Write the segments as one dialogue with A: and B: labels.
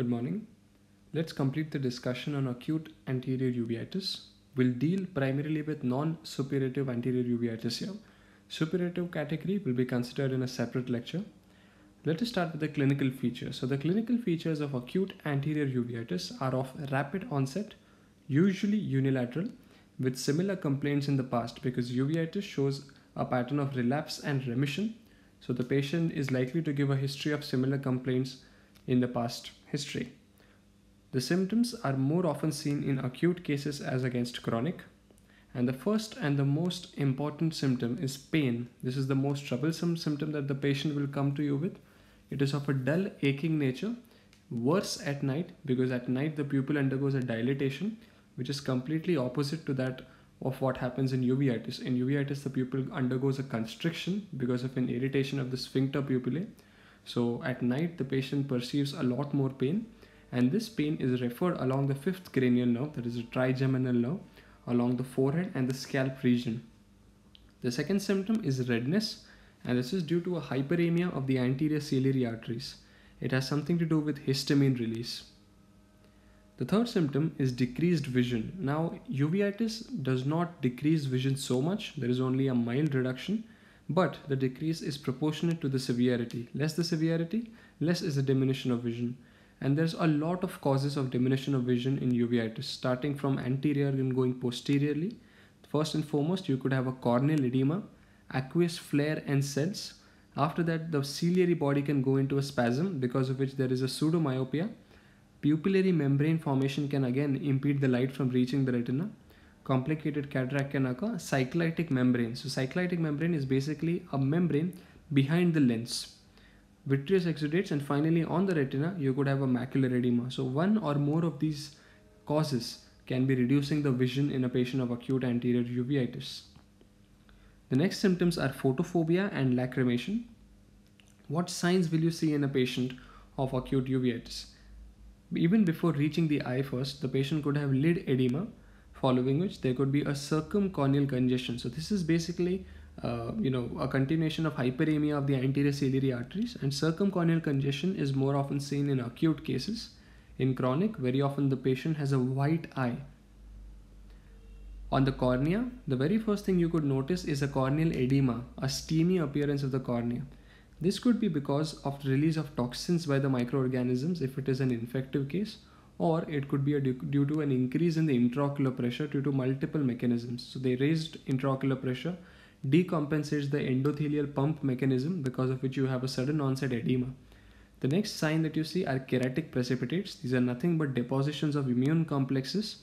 A: Good morning. Let's complete the discussion on acute anterior uveitis. We'll deal primarily with non-suppurative anterior uveitis here. Suppurative category will be considered in a separate lecture. Let us start with the clinical features. So the clinical features of acute anterior uveitis are of rapid onset, usually unilateral, with similar complaints in the past because uveitis shows a pattern of relapse and remission. So the patient is likely to give a history of similar complaints in the past history. The symptoms are more often seen in acute cases as against chronic. And the first and the most important symptom is pain. This is the most troublesome symptom that the patient will come to you with. It is of a dull, aching nature, worse at night because at night the pupil undergoes a dilatation, which is completely opposite to that of what happens in uveitis. In uveitis, the pupil undergoes a constriction because of an irritation of the sphincter pupillae so at night, the patient perceives a lot more pain and this pain is referred along the fifth cranial nerve, that is the trigeminal nerve, along the forehead and the scalp region. The second symptom is redness and this is due to a hyperemia of the anterior ciliary arteries. It has something to do with histamine release. The third symptom is decreased vision. Now, uveitis does not decrease vision so much. There is only a mild reduction but the decrease is proportionate to the severity. Less the severity, less is the diminution of vision. And there's a lot of causes of diminution of vision in uveitis, starting from anterior and going posteriorly. First and foremost, you could have a corneal edema, aqueous flare and cells. After that, the ciliary body can go into a spasm because of which there is a pseudomyopia. Pupillary membrane formation can again impede the light from reaching the retina complicated cataract can occur cyclitic membrane so cyclitic membrane is basically a membrane behind the lens vitreous exudates and finally on the retina you could have a macular edema so one or more of these causes can be reducing the vision in a patient of acute anterior uveitis the next symptoms are photophobia and lacrimation what signs will you see in a patient of acute uveitis even before reaching the eye first the patient could have lid edema following which there could be a circumcorneal congestion. So this is basically uh, you know a continuation of hyperemia of the anterior ciliary arteries and circumcorneal congestion is more often seen in acute cases. In chronic, very often the patient has a white eye. On the cornea, the very first thing you could notice is a corneal edema, a steamy appearance of the cornea. This could be because of release of toxins by the microorganisms if it is an infective case or it could be due to an increase in the intraocular pressure due to multiple mechanisms. So they raised intraocular pressure decompensates the endothelial pump mechanism because of which you have a sudden onset edema. The next sign that you see are keratic precipitates. These are nothing but depositions of immune complexes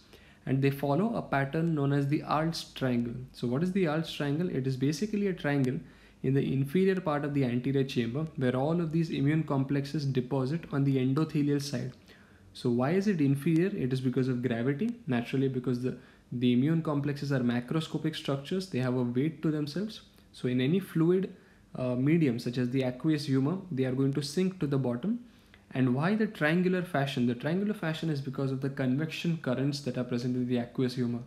A: and they follow a pattern known as the Alts triangle. So what is the Alts triangle? It is basically a triangle in the inferior part of the anterior chamber where all of these immune complexes deposit on the endothelial side. So why is it inferior? It is because of gravity, naturally because the, the immune complexes are macroscopic structures. They have a weight to themselves. So in any fluid uh, medium such as the aqueous humor, they are going to sink to the bottom. And why the triangular fashion? The triangular fashion is because of the convection currents that are present in the aqueous humor.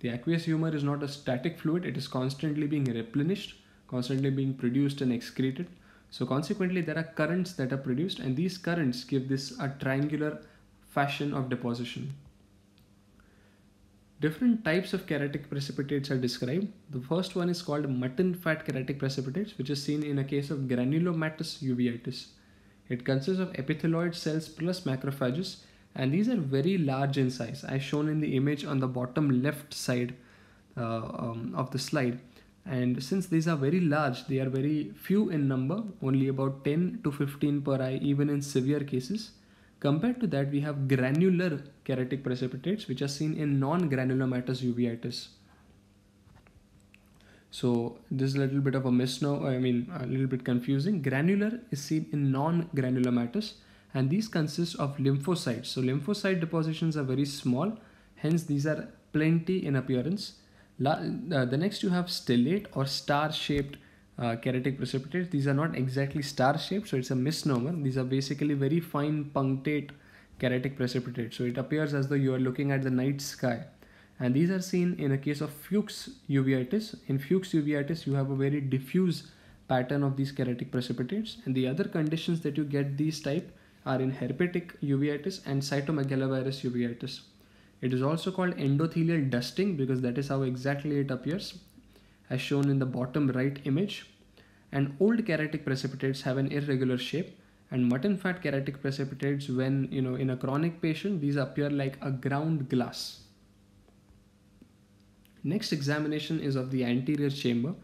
A: The aqueous humor is not a static fluid, it is constantly being replenished, constantly being produced and excreted. So consequently, there are currents that are produced and these currents give this a triangular fashion of deposition. Different types of keratic precipitates are described. The first one is called mutton fat keratic precipitates, which is seen in a case of granulomatous uveitis. It consists of epitheloid cells plus macrophages, and these are very large in size, as shown in the image on the bottom left side uh, um, of the slide. And since these are very large, they are very few in number, only about 10 to 15 per eye, even in severe cases. Compared to that, we have granular keratic precipitates, which are seen in non-granulomatous uveitis. So this is a little bit of a misnomer, I mean, a little bit confusing. Granular is seen in non-granulomatous and these consist of lymphocytes. So lymphocyte depositions are very small, hence these are plenty in appearance. La uh, the next you have stellate or star-shaped uh, keratic precipitates. These are not exactly star shaped, so it's a misnomer. These are basically very fine punctate keratic precipitates. So it appears as though you are looking at the night sky. And these are seen in a case of Fuchs uveitis. In Fuchs uveitis, you have a very diffuse pattern of these keratic precipitates. And the other conditions that you get these type are in herpetic uveitis and cytomegalovirus uveitis. It is also called endothelial dusting because that is how exactly it appears as shown in the bottom right image. And old keratic precipitates have an irregular shape and mutton fat keratic precipitates when, you know, in a chronic patient, these appear like a ground glass. Next examination is of the anterior chamber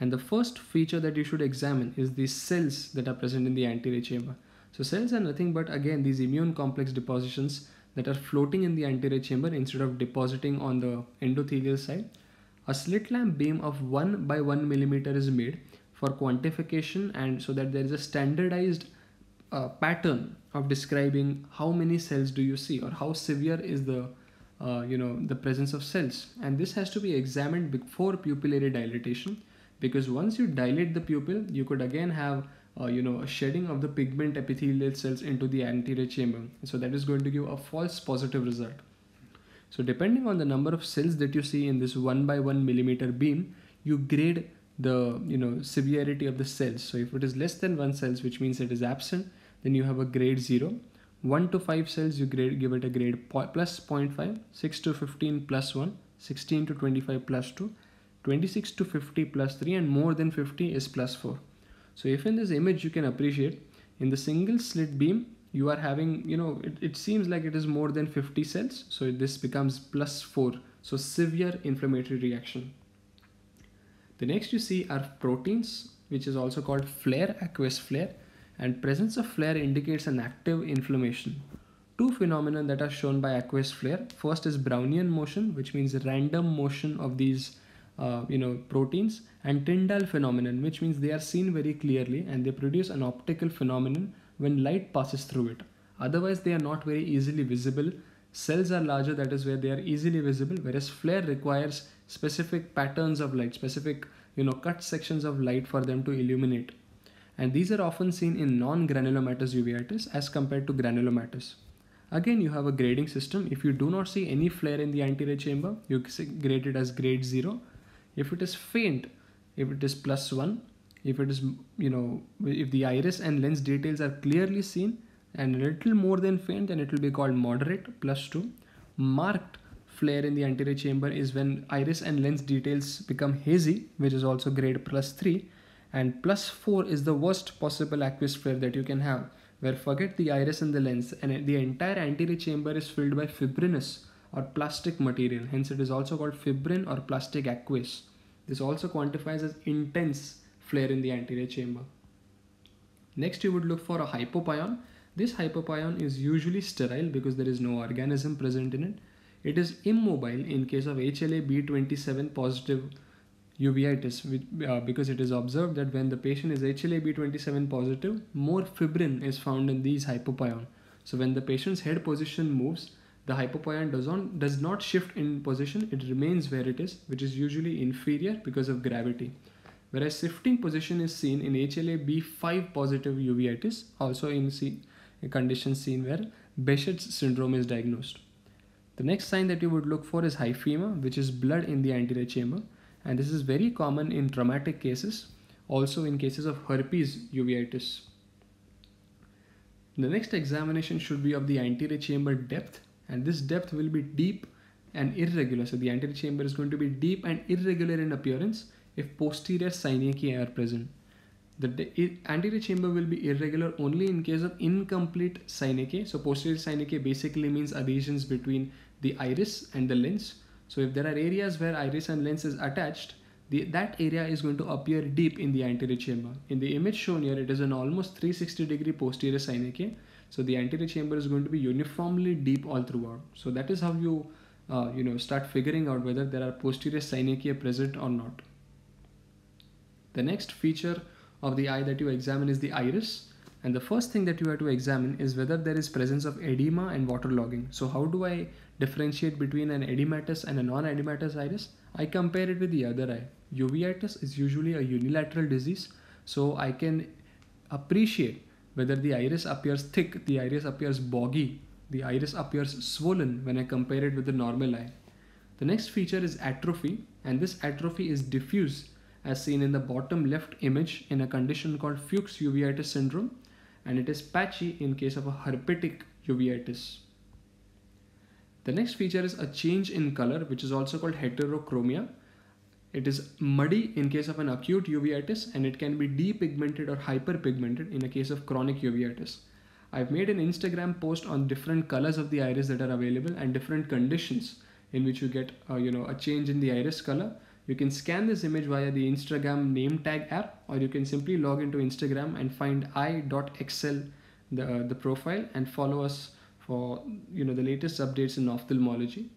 A: and the first feature that you should examine is the cells that are present in the anterior chamber. So cells are nothing but again these immune complex depositions that are floating in the anterior chamber instead of depositing on the endothelial side. A slit lamp beam of 1 by 1 millimeter is made for quantification and so that there is a standardized uh, pattern of describing how many cells do you see or how severe is the uh, you know the presence of cells and this has to be examined before pupillary dilatation because once you dilate the pupil you could again have uh, you know a shedding of the pigment epithelial cells into the anterior chamber so that is going to give a false positive result so depending on the number of cells that you see in this one by one millimeter beam, you grade the you know severity of the cells. So if it is less than one cells, which means it is absent, then you have a grade zero. 1 to 5 cells you grade give it a grade plus 0.5 6 to 15 plus 1 16 to 25 plus 2 26 to 50 plus 3 and more than 50 is plus 4 so if in this image you can appreciate in the single slit beam you are having you know it, it seems like it is more than 50 cells so this becomes plus 4 so severe inflammatory reaction the next you see are proteins which is also called flare aqueous flare and presence of flare indicates an active inflammation two phenomena that are shown by aqueous flare first is brownian motion which means random motion of these uh, you know proteins and tyndall phenomenon which means they are seen very clearly and they produce an optical phenomenon when light passes through it. Otherwise, they are not very easily visible. Cells are larger, that is where they are easily visible, whereas flare requires specific patterns of light, specific you know cut sections of light for them to illuminate. And these are often seen in non-granulomatous uveitis as compared to granulomatous. Again, you have a grading system. If you do not see any flare in the anterior chamber, you grade it as grade 0. If it is faint, if it is plus 1, if it is you know if the iris and lens details are clearly seen and a little more than faint then it will be called moderate plus 2 marked flare in the anterior chamber is when iris and lens details become hazy which is also grade plus 3 and plus 4 is the worst possible aqueous flare that you can have where forget the iris and the lens and the entire anterior chamber is filled by fibrinous or plastic material hence it is also called fibrin or plastic aqueous this also quantifies as intense flare in the anterior chamber. Next you would look for a hypopion. This hypopion is usually sterile because there is no organism present in it. It is immobile in case of HLA B27 positive uveitis uh, because it is observed that when the patient is HLA B27 positive, more fibrin is found in these hypopion. So when the patient's head position moves, the hypopion does, on, does not shift in position, it remains where it is, which is usually inferior because of gravity whereas shifting position is seen in HLA-B5 positive uveitis, also in a conditions seen where Behçet's syndrome is diagnosed. The next sign that you would look for is hyphema, which is blood in the anterior chamber, and this is very common in traumatic cases, also in cases of herpes uveitis. The next examination should be of the anterior chamber depth, and this depth will be deep and irregular. So the anterior chamber is going to be deep and irregular in appearance, if posterior synechiae are present. The anterior chamber will be irregular only in case of incomplete synechiae. So posterior synechiae basically means adhesions between the iris and the lens. So if there are areas where iris and lens is attached, the, that area is going to appear deep in the anterior chamber. In the image shown here, it is an almost 360 degree posterior synechiae. So the anterior chamber is going to be uniformly deep all throughout. So that is how you, uh, you know, start figuring out whether there are posterior synechiae present or not. The next feature of the eye that you examine is the iris. And the first thing that you have to examine is whether there is presence of edema and waterlogging. So how do I differentiate between an edematous and a non-edematous iris? I compare it with the other eye. Uveitis is usually a unilateral disease. So I can appreciate whether the iris appears thick, the iris appears boggy, the iris appears swollen when I compare it with the normal eye. The next feature is atrophy and this atrophy is diffuse as seen in the bottom left image in a condition called Fuchs uveitis syndrome and it is patchy in case of a herpetic uveitis. The next feature is a change in color which is also called heterochromia. It is muddy in case of an acute uveitis and it can be depigmented or hyperpigmented in a case of chronic uveitis. I've made an Instagram post on different colors of the iris that are available and different conditions in which you get uh, you know a change in the iris color you can scan this image via the Instagram name tag app or you can simply log into Instagram and find i.excel the, uh, the profile and follow us for you know the latest updates in ophthalmology.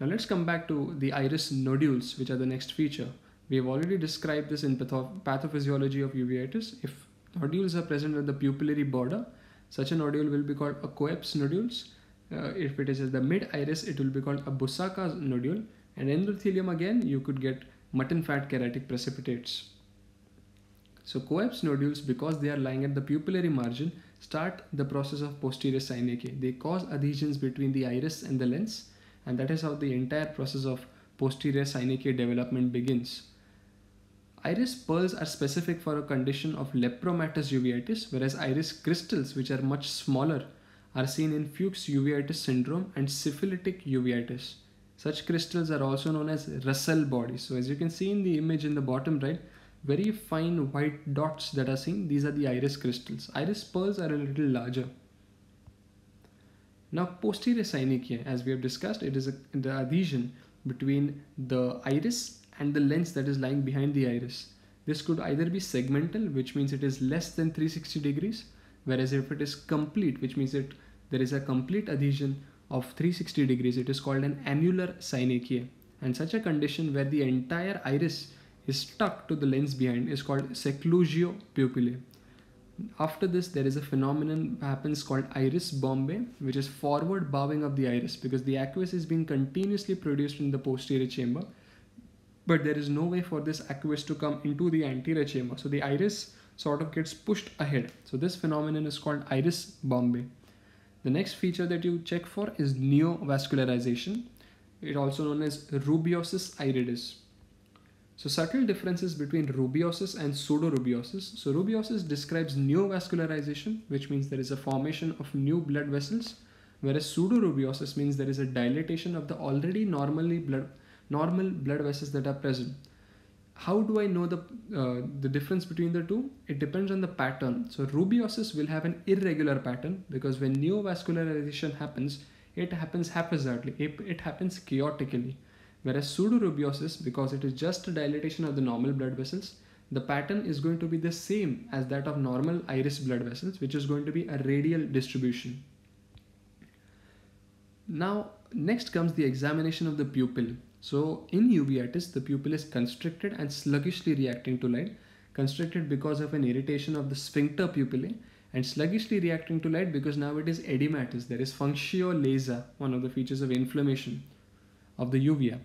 A: Now let's come back to the iris nodules which are the next feature. We have already described this in patho pathophysiology of uveitis. If nodules are present at the pupillary border, such a nodule will be called a coeps nodules. Uh, if it is at the mid iris, it will be called a Busaka's nodule and endothelium again, you could get mutton fat keratic precipitates. So coeps nodules, because they are lying at the pupillary margin, start the process of posterior synechiae. They cause adhesions between the iris and the lens and that is how the entire process of posterior synechiae development begins. Iris pearls are specific for a condition of lepromatous uveitis, whereas iris crystals, which are much smaller, are seen in Fuchs uveitis syndrome and syphilitic uveitis. Such crystals are also known as Russell bodies. So as you can see in the image in the bottom right, very fine white dots that are seen, these are the iris crystals. Iris pearls are a little larger. Now posterior synechiae, as we have discussed, it is a, the adhesion between the iris and the lens that is lying behind the iris. This could either be segmental, which means it is less than 360 degrees, whereas if it is complete, which means that there is a complete adhesion of 360 degrees, it is called an amular synechia. And such a condition where the entire iris is stuck to the lens behind is called seclusio pupillae. After this, there is a phenomenon happens called iris bombay, which is forward bowing of the iris because the aqueous is being continuously produced in the posterior chamber, but there is no way for this aqueous to come into the anterior chamber. So the iris sort of gets pushed ahead. So this phenomenon is called iris bombay. The next feature that you check for is neovascularization. It also known as rubiosis iridis. So subtle differences between rubiosis and pseudorubiosis. So rubiosis describes neovascularization, which means there is a formation of new blood vessels, whereas pseudorubiosis means there is a dilatation of the already normally blood normal blood vessels that are present how do I know the uh, the difference between the two? It depends on the pattern. So rubiosis will have an irregular pattern because when neovascularization happens, it happens haphazardly. It, it happens chaotically. Whereas pseudorubiosis, because it is just a dilatation of the normal blood vessels, the pattern is going to be the same as that of normal iris blood vessels, which is going to be a radial distribution. Now, next comes the examination of the pupil. So in uveitis, the pupil is constricted and sluggishly reacting to light, constricted because of an irritation of the sphincter pupillae and sluggishly reacting to light because now it is edematous. There is functio laser, one of the features of inflammation of the uvea.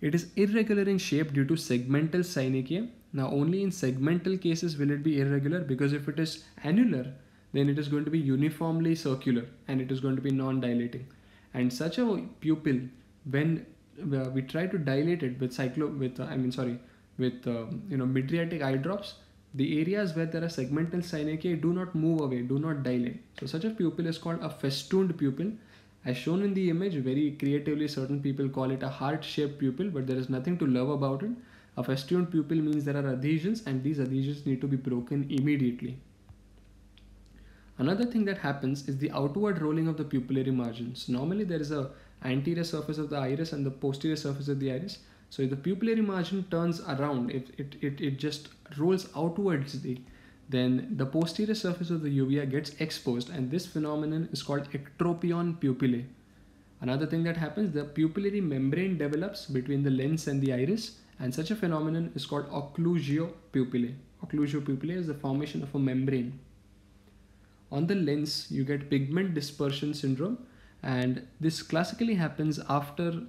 A: It is irregular in shape due to segmental synechiae. Now only in segmental cases will it be irregular because if it is annular, then it is going to be uniformly circular and it is going to be non-dilating. And such a pupil, when uh, we try to dilate it with cyclo with uh, I mean sorry with um, you know midriatic eye drops. The areas where there are segmental synechiae do not move away, do not dilate. So such a pupil is called a festooned pupil. As shown in the image, very creatively certain people call it a heart-shaped pupil, but there is nothing to love about it. A festooned pupil means there are adhesions and these adhesions need to be broken immediately. Another thing that happens is the outward rolling of the pupillary margins. Normally there is a anterior surface of the iris and the posterior surface of the iris. So if the pupillary margin turns around, if it, it, it just rolls outwards the, then the posterior surface of the uvea gets exposed and this phenomenon is called ectropion pupillae. Another thing that happens, the pupillary membrane develops between the lens and the iris and such a phenomenon is called occlusio pupillae. Occlusio pupillae is the formation of a membrane. On the lens, you get pigment dispersion syndrome and this classically happens after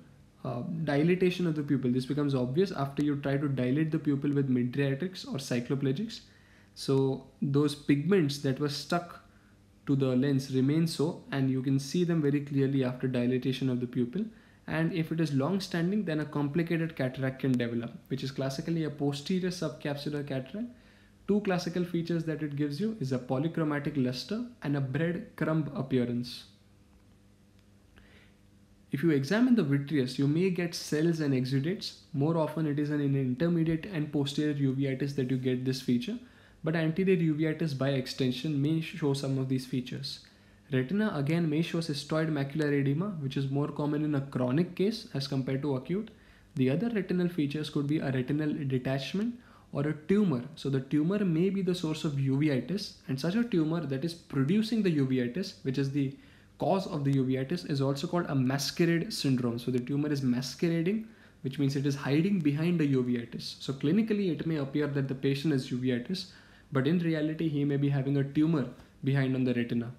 A: uh, dilatation of the pupil. This becomes obvious after you try to dilate the pupil with midriatics or cycloplegics. So those pigments that were stuck to the lens remain so and you can see them very clearly after dilatation of the pupil and if it is long standing then a complicated cataract can develop which is classically a posterior subcapsular cataract. Two classical features that it gives you is a polychromatic luster and a bread crumb appearance. If you examine the vitreous, you may get cells and exudates. More often it is an intermediate and posterior uveitis that you get this feature, but anterior uveitis by extension may show some of these features. Retina again may show cystoid macular edema, which is more common in a chronic case as compared to acute. The other retinal features could be a retinal detachment or a tumor. So the tumor may be the source of uveitis and such a tumor that is producing the uveitis, which is the cause of the uveitis is also called a masquerade syndrome. So the tumor is masquerading, which means it is hiding behind the uveitis. So clinically, it may appear that the patient is uveitis, but in reality, he may be having a tumor behind on the retina.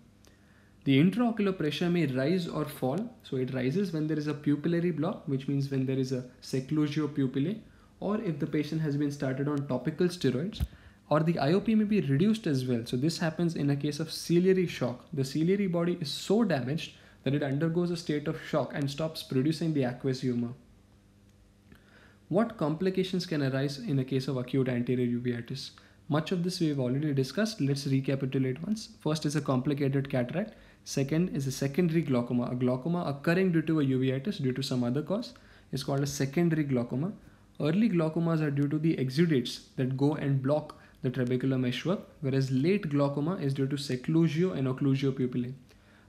A: The intraocular pressure may rise or fall. So it rises when there is a pupillary block, which means when there is a seclusio pupillae, or if the patient has been started on topical steroids or the IOP may be reduced as well. So this happens in a case of ciliary shock. The ciliary body is so damaged that it undergoes a state of shock and stops producing the aqueous humor. What complications can arise in a case of acute anterior uveitis? Much of this we have already discussed. Let's recapitulate once. First is a complicated cataract. Second is a secondary glaucoma. A glaucoma occurring due to a uveitis due to some other cause is called a secondary glaucoma. Early glaucomas are due to the exudates that go and block the trabecular meshwork, whereas late glaucoma is due to seclusio and occlusio pupillae.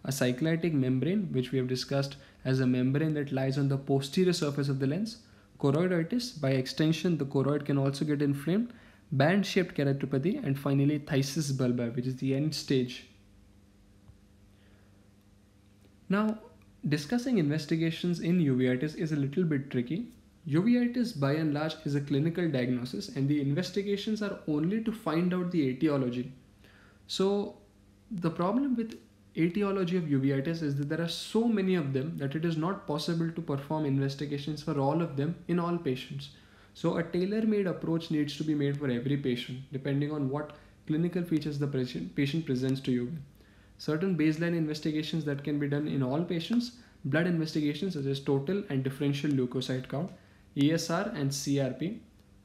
A: A cyclitic membrane, which we have discussed as a membrane that lies on the posterior surface of the lens, choroiditis, by extension the choroid can also get inflamed, band-shaped keratopathy, and finally thysis bulbar, which is the end stage. Now, discussing investigations in uveitis is a little bit tricky Uveitis by and large is a clinical diagnosis and the investigations are only to find out the etiology. So the problem with etiology of uveitis is that there are so many of them that it is not possible to perform investigations for all of them in all patients. So a tailor-made approach needs to be made for every patient depending on what clinical features the patient presents to you. Certain baseline investigations that can be done in all patients, blood investigations such as total and differential leukocyte count ESR and CRP.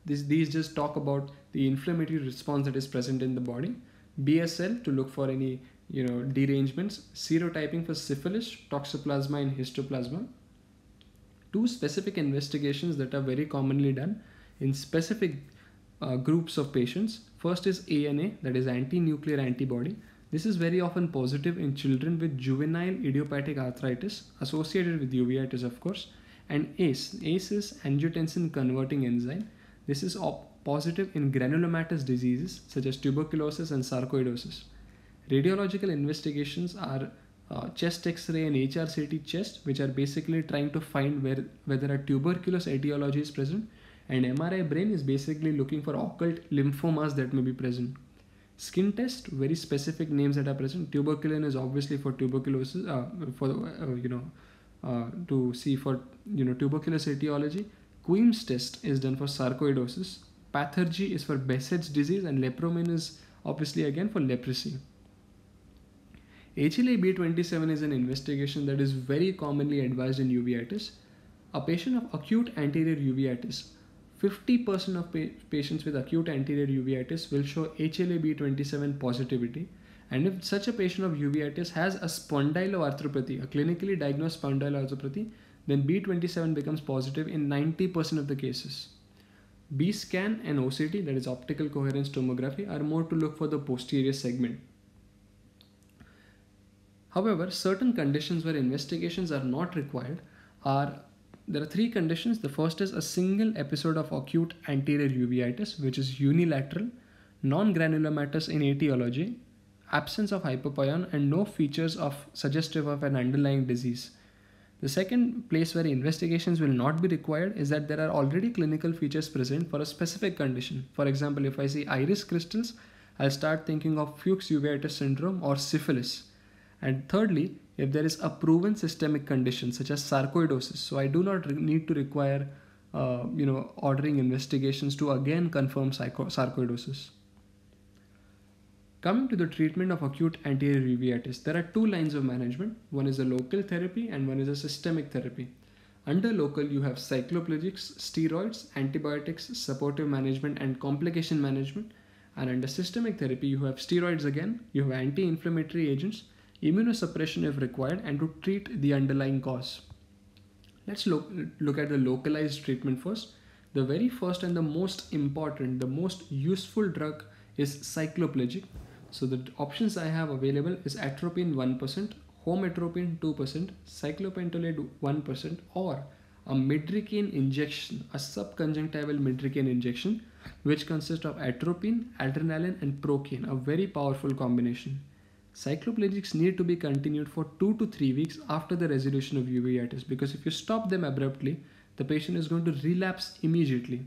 A: This, these just talk about the inflammatory response that is present in the body. BSL to look for any you know derangements. Serotyping for syphilis, toxoplasma, and histoplasma. Two specific investigations that are very commonly done in specific uh, groups of patients. First is ANA, that is anti-nuclear antibody. This is very often positive in children with juvenile idiopathic arthritis associated with uveitis, of course and ACE. ACE is angiotensin converting enzyme. This is positive in granulomatous diseases such as tuberculosis and sarcoidosis. Radiological investigations are uh, chest X-ray and HRCT chest, which are basically trying to find where, whether a tuberculous etiology is present, and MRI brain is basically looking for occult lymphomas that may be present. Skin test, very specific names that are present. Tuberculin is obviously for tuberculosis, uh, for uh, you know uh, to see for you know tuberculosis etiology. Queen's test is done for sarcoidosis. Pathergy is for Behçet's disease, and lepromin is obviously again for leprosy. HLA-B27 is an investigation that is very commonly advised in uveitis. A patient of acute anterior uveitis, 50% of pa patients with acute anterior uveitis will show HLA-B27 positivity and if such a patient of uveitis has a spondyloarthropathy, a clinically diagnosed spondyloarthropathy, then B27 becomes positive in 90% of the cases. B scan and OCT, that is optical coherence tomography, are more to look for the posterior segment. However, certain conditions where investigations are not required are there are three conditions. The first is a single episode of acute anterior uveitis, which is unilateral, non granulomatous in etiology, absence of hypopion and no features of suggestive of an underlying disease. The second place where investigations will not be required is that there are already clinical features present for a specific condition. For example, if I see iris crystals, I'll start thinking of Fuchs uveitis syndrome or syphilis. And thirdly, if there is a proven systemic condition such as sarcoidosis, so I do not need to require, uh, you know, ordering investigations to again confirm sarcoidosis. Coming to the treatment of acute anterior uveitis, there are two lines of management. One is a local therapy and one is a systemic therapy. Under local, you have cycloplegics, steroids, antibiotics, supportive management, and complication management. And under systemic therapy, you have steroids again, you have anti inflammatory agents, immunosuppression if required, and to treat the underlying cause. Let's look, look at the localized treatment first. The very first and the most important, the most useful drug is cycloplegic, so the options I have available is atropine 1%, hometropine 2%, cyclopentolate 1% or a midrikin injection, a subconjunctival midrikin injection which consists of atropine, adrenaline and procaine, a very powerful combination. Cycloplegics need to be continued for 2 to 3 weeks after the resolution of uveitis because if you stop them abruptly, the patient is going to relapse immediately.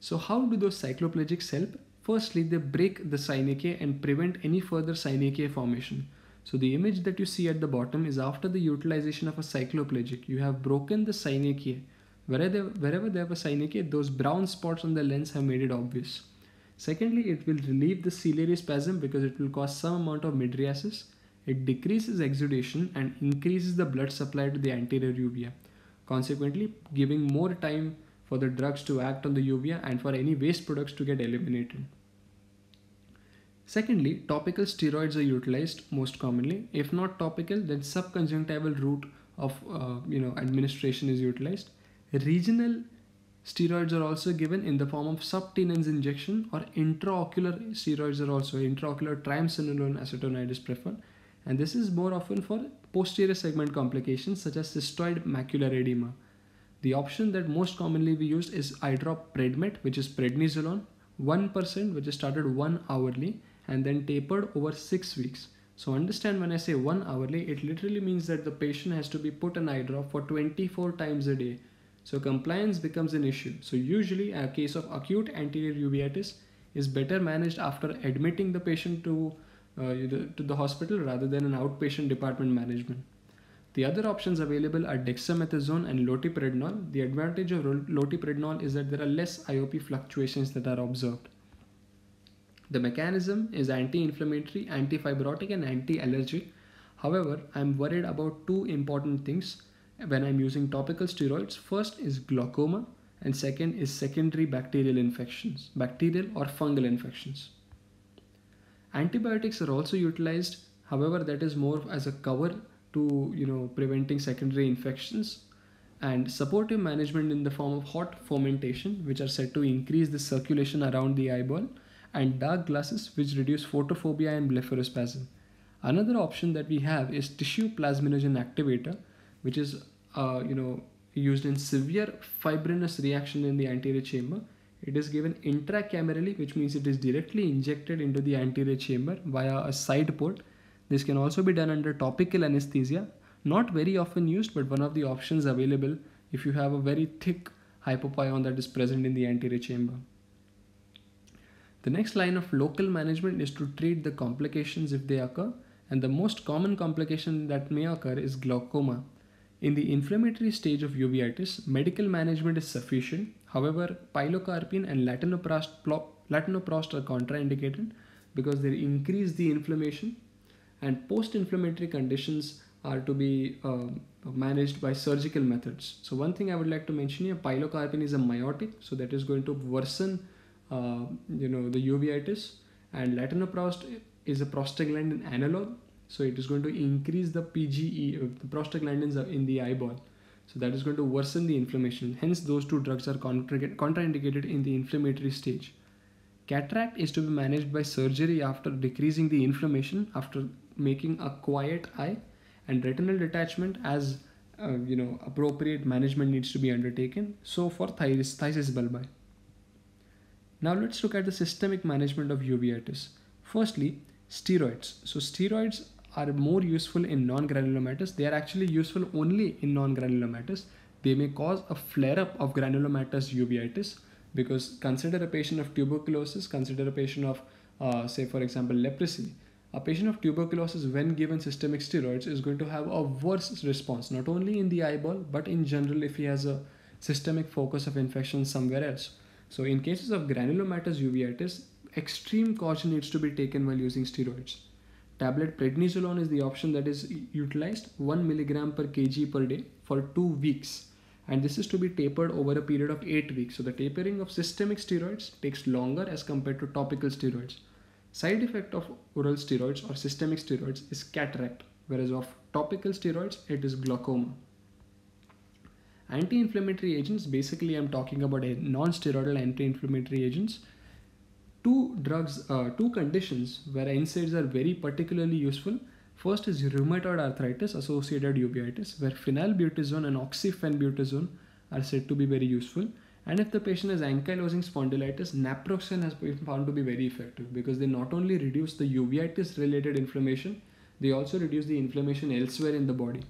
A: So how do those cycloplegics help? Firstly, they break the synechiae and prevent any further synechiae formation. So the image that you see at the bottom is after the utilization of a cycloplegic. You have broken the synechiae. Wherever, wherever there were synechiae, those brown spots on the lens have made it obvious. Secondly, it will relieve the ciliary spasm because it will cause some amount of midriasis. It decreases exudation and increases the blood supply to the anterior uvea, consequently giving more time for the drugs to act on the uvea and for any waste products to get eliminated. Secondly, topical steroids are utilized most commonly. If not topical, then subconjunctival route of uh, you know administration is utilized. Regional steroids are also given in the form of subtenens injection or intraocular steroids are also intraocular triamcinolone acetonide is preferred. And this is more often for posterior segment complications such as cystoid macular edema. The option that most commonly we use is eye drop Predmet, which is prednisolone, 1% which is started 1 hourly and then tapered over 6 weeks. So understand when I say 1 hourly, it literally means that the patient has to be put an eye drop for 24 times a day. So compliance becomes an issue. So usually a case of acute anterior uveitis is better managed after admitting the patient to, uh, to the hospital rather than an outpatient department management. The other options available are dexamethasone and lotiprednol. The advantage of lotiprednol is that there are less IOP fluctuations that are observed. The mechanism is anti-inflammatory, anti-fibrotic and anti-allergic. However, I'm worried about two important things when I'm using topical steroids. First is glaucoma and second is secondary bacterial infections, bacterial or fungal infections. Antibiotics are also utilized, however that is more as a cover to you know preventing secondary infections and supportive management in the form of hot fomentation which are said to increase the circulation around the eyeball and dark glasses which reduce photophobia and blepharospasm another option that we have is tissue plasminogen activator which is uh, you know used in severe fibrinous reaction in the anterior chamber it is given intracamerally which means it is directly injected into the anterior chamber via a side port this can also be done under topical anesthesia, not very often used but one of the options available if you have a very thick hypopion that is present in the anterior chamber. The next line of local management is to treat the complications if they occur and the most common complication that may occur is glaucoma. In the inflammatory stage of uveitis, medical management is sufficient. However, pilocarpine and latanoprost, are contraindicated because they increase the inflammation and post-inflammatory conditions are to be uh, managed by surgical methods. So one thing I would like to mention here, pilocarpine is a myotic, so that is going to worsen, uh, you know, the uveitis. And latanoprost is a prostaglandin analog, so it is going to increase the PGE, uh, the prostaglandins in the eyeball. So that is going to worsen the inflammation. Hence, those two drugs are contra contraindicated in the inflammatory stage. Cataract is to be managed by surgery after decreasing the inflammation after making a quiet eye and retinal detachment as uh, you know appropriate management needs to be undertaken so for thysis, thysis bulbi now let's look at the systemic management of uveitis firstly steroids so steroids are more useful in non-granulomatous they are actually useful only in non-granulomatous they may cause a flare-up of granulomatous uveitis because consider a patient of tuberculosis consider a patient of uh, say for example leprosy a patient of tuberculosis when given systemic steroids is going to have a worse response not only in the eyeball but in general if he has a systemic focus of infection somewhere else so in cases of granulomatous uveitis extreme caution needs to be taken while using steroids tablet prednisolone is the option that is utilized 1 milligram per kg per day for 2 weeks and this is to be tapered over a period of 8 weeks so the tapering of systemic steroids takes longer as compared to topical steroids Side effect of oral steroids or systemic steroids is cataract, whereas of topical steroids it is glaucoma. Anti-inflammatory agents, basically I'm talking about non-steroidal anti-inflammatory agents. Two drugs, uh, two conditions where NSAIDs are very particularly useful. First is rheumatoid arthritis associated uveitis, where phenylbutazone and oxyphenbutazone are said to be very useful. And if the patient has ankylosing spondylitis, naproxen has been found to be very effective because they not only reduce the uveitis related inflammation, they also reduce the inflammation elsewhere in the body.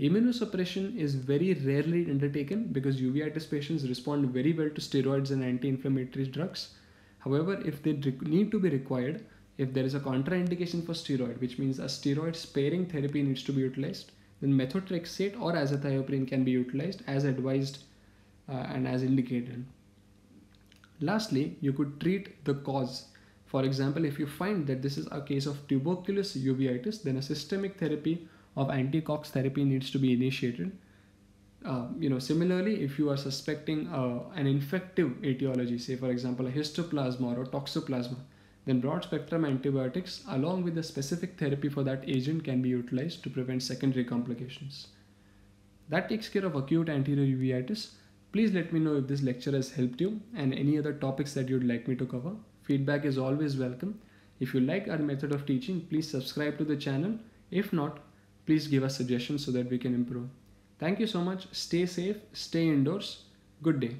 A: Immunosuppression is very rarely undertaken because uveitis patients respond very well to steroids and anti-inflammatory drugs. However, if they need to be required, if there is a contraindication for steroid, which means a steroid sparing therapy needs to be utilized, then methotrexate or azathioprine can be utilized as advised uh, and as indicated. Lastly, you could treat the cause. For example, if you find that this is a case of tuberculous uveitis, then a systemic therapy of anti-Cox therapy needs to be initiated. Uh, you know, similarly, if you are suspecting uh, an infective etiology, say for example, a histoplasma or toxoplasma, then broad spectrum antibiotics along with the specific therapy for that agent can be utilized to prevent secondary complications. That takes care of acute anterior uveitis. Please let me know if this lecture has helped you and any other topics that you'd like me to cover. Feedback is always welcome. If you like our method of teaching, please subscribe to the channel. If not, please give us suggestions so that we can improve. Thank you so much. Stay safe, stay indoors. Good day.